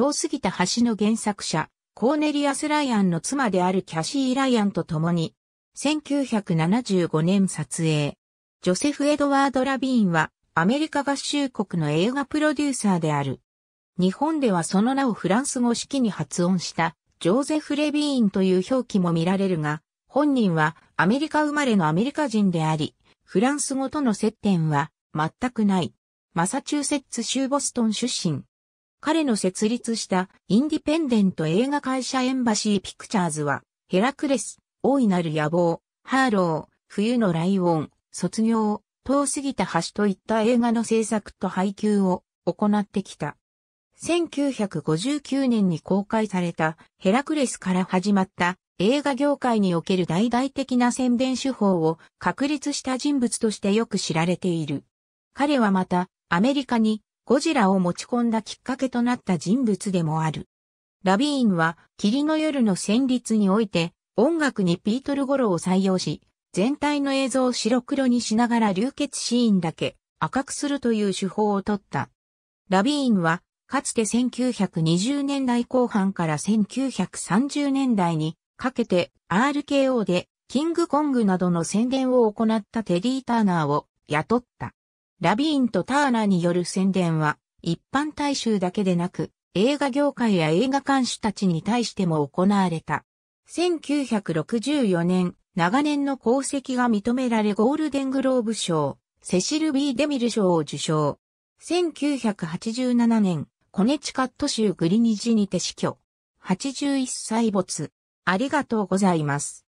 遠すぎた橋の原作者、コーネリアス・ライアンの妻であるキャシー・ライアンと共に、1975年撮影。ジョセフ・エドワード・ラビーンは、アメリカ合衆国の映画プロデューサーである。日本ではその名をフランス語式に発音した、ジョーゼフ・レビーンという表記も見られるが、本人はアメリカ生まれのアメリカ人であり、フランス語との接点は全くない。マサチューセッツ州ボストン出身、彼の設立したインディペンデント映画会社エンバシーピクチャーズは、ヘラクレス、大いなる野望、ハーロー、冬のライオン、卒業、遠すぎた橋といった映画の制作と配給を行ってきた。1959年に公開されたヘラクレスから始まった映画業界における大々的な宣伝手法を確立した人物としてよく知られている。彼はまたアメリカにゴジラを持ち込んだきっかけとなった人物でもある。ラビーンは、霧の夜の旋律において、音楽にピートルゴロを採用し、全体の映像を白黒にしながら流血シーンだけ赤くするという手法をとった。ラビーンは、かつて1920年代後半から1930年代にかけて RKO でキングコングなどの宣伝を行ったテデー・ターナーを雇った。ラビーンとターナによる宣伝は、一般大衆だけでなく、映画業界や映画監視たちに対しても行われた。1964年、長年の功績が認められゴールデングローブ賞、セシル・ビー・デミル賞を受賞。1987年、コネチカット州グリニジにて死去。81歳没。ありがとうございます。